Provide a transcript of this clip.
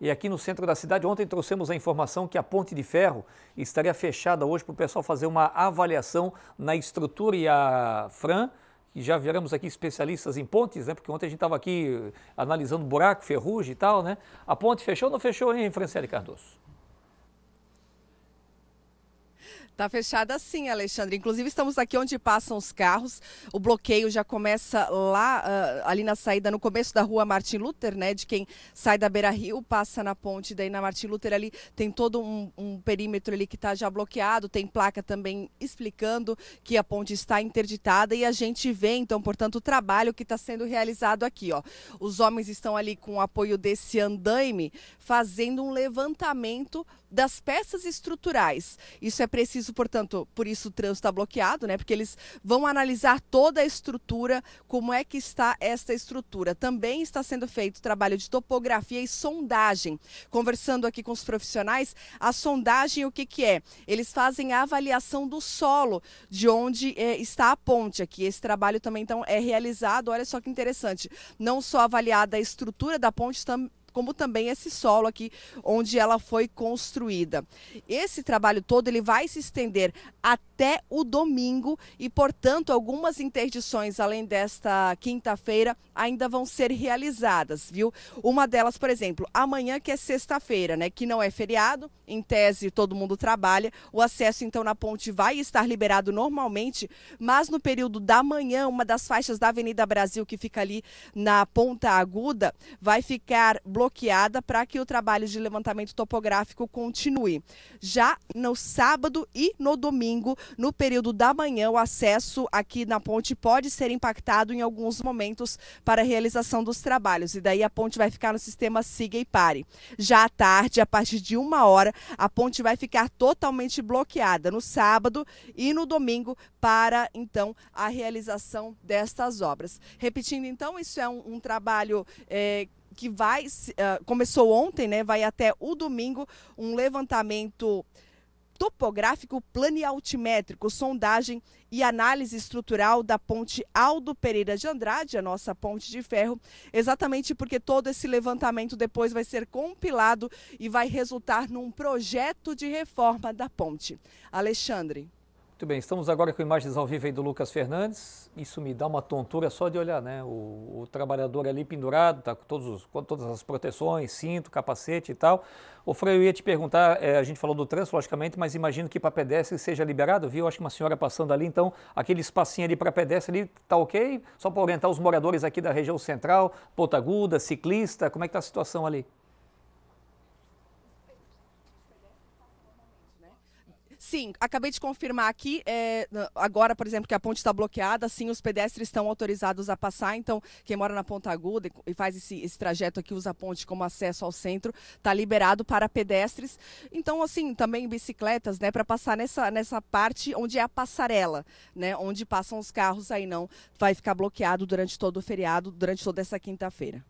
E aqui no centro da cidade, ontem trouxemos a informação que a Ponte de Ferro estaria fechada hoje para o pessoal fazer uma avaliação na estrutura e a Fran, que já viramos aqui especialistas em pontes, né? Porque ontem a gente estava aqui analisando buraco, ferrugem e tal, né? A ponte fechou ou não fechou, hein, Franciele Cardoso? Tá fechada sim, Alexandre. Inclusive, estamos aqui onde passam os carros. O bloqueio já começa lá, uh, ali na saída, no começo da rua Martin Luther, né? De quem sai da Beira Rio, passa na ponte, daí na Martin Luther ali tem todo um, um perímetro ali que está já bloqueado. Tem placa também explicando que a ponte está interditada e a gente vê, então, portanto, o trabalho que está sendo realizado aqui, ó. Os homens estão ali com o apoio desse andaime fazendo um levantamento das peças estruturais. Isso é preciso isso, portanto, por isso o trânsito está bloqueado, né? Porque eles vão analisar toda a estrutura, como é que está esta estrutura. Também está sendo feito trabalho de topografia e sondagem. Conversando aqui com os profissionais, a sondagem o que, que é? Eles fazem a avaliação do solo, de onde é, está a ponte aqui. Esse trabalho também então é realizado. Olha só que interessante. Não só avaliada a estrutura da ponte, também como também esse solo aqui onde ela foi construída. Esse trabalho todo ele vai se estender até o domingo e, portanto, algumas interdições além desta quinta-feira ainda vão ser realizadas, viu? Uma delas, por exemplo, amanhã que é sexta-feira, né, que não é feriado, em tese todo mundo trabalha, o acesso então na ponte vai estar liberado normalmente, mas no período da manhã, uma das faixas da Avenida Brasil que fica ali na Ponta Aguda vai ficar bloqueada bloqueada para que o trabalho de levantamento topográfico continue. Já no sábado e no domingo, no período da manhã, o acesso aqui na ponte pode ser impactado em alguns momentos para a realização dos trabalhos. E daí a ponte vai ficar no sistema siga e pare. Já à tarde, a partir de uma hora, a ponte vai ficar totalmente bloqueada no sábado e no domingo para então a realização destas obras. Repetindo então, isso é um, um trabalho é, que vai uh, começou ontem, né? Vai até o domingo um levantamento topográfico planialtimétrico, sondagem e análise estrutural da ponte Aldo Pereira de Andrade, a nossa ponte de ferro, exatamente porque todo esse levantamento depois vai ser compilado e vai resultar num projeto de reforma da ponte. Alexandre. Muito bem, estamos agora com imagens ao vivo aí do Lucas Fernandes. Isso me dá uma tontura só de olhar, né? O, o trabalhador ali pendurado, tá com, todos os, com todas as proteções, cinto, capacete e tal. O Frei, eu ia te perguntar, é, a gente falou do trânsito, logicamente, mas imagino que para pedestre seja liberado, viu? Acho que uma senhora passando ali, então, aquele espacinho ali para pedestre ali tá ok? Só para orientar os moradores aqui da região central, Ponta Aguda, ciclista, como é que tá a situação ali? Sim, acabei de confirmar aqui, é, agora, por exemplo, que a ponte está bloqueada, sim, os pedestres estão autorizados a passar, então quem mora na Ponta Aguda e faz esse, esse trajeto aqui, usa a ponte como acesso ao centro, está liberado para pedestres. Então, assim, também bicicletas, né, para passar nessa, nessa parte onde é a passarela, né, onde passam os carros, aí não vai ficar bloqueado durante todo o feriado, durante toda essa quinta-feira.